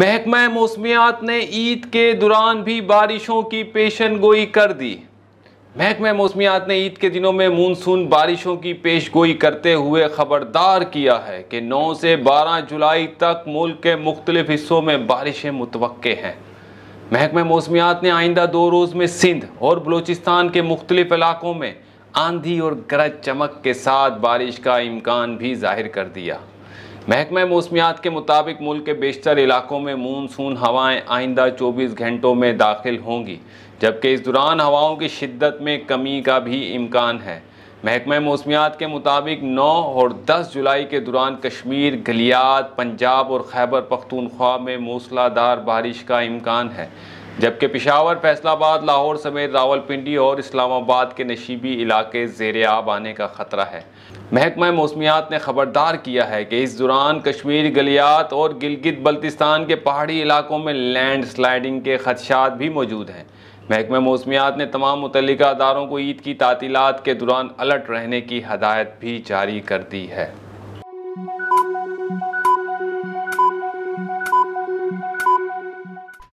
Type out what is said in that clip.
महकमा मौसमियात ने ईद के दौरान भी बारिशों की पेशन गोई कर दी महकमा मौसमियात ने ईद के दिनों में मानसून बारिशों की पेश गोई करते हुए ख़बरदार किया है कि 9 से 12 जुलाई तक मुल्क के मुख्तलिफ हिस्सों में बारिशें मुतव हैं महकमा मौसमियात ने आइंदा दो रोज़ में सिंध और बलूचिस्तान के मुख्तलिफ इलाकों में आंधी और गरज चमक के साथ बारिश का इम्कान भी जाहिर कर दिया महकमा मौसमियात के मुताबिक मुल्क के बेशतर इलाकों में मानसून हवाएं आइंदा 24 घंटों में दाखिल होंगी जबकि इस दौरान हवाओं की शिद्दत में कमी का भी इम्कान है महकमा मौसमियात के मुताबिक 9 और 10 जुलाई के दौरान कश्मीर गलियात पंजाब और खैबर पख्तूनख्वा में मूसलाधार बारिश का इम्कान है जबकि पिशावर फैसलाबाद लाहौर समेत रावलपिंडी और इस्लामाबाद के नशीबी इलाके जेर आब आने का ख़तरा है महकमा मौसमियात ने ख़बरदार किया है कि इस दौरान कश्मीर गलियात और गिलगित बल्तिस्तान के पहाड़ी इलाकों में लैंड स्लाइडिंग के खदशात भी मौजूद हैं महकमा मौसमियात ने तमाम मुतलिका अदारों को ईद की तातीलत के दौरान अलर्ट रहने की हदायत भी जारी कर दी है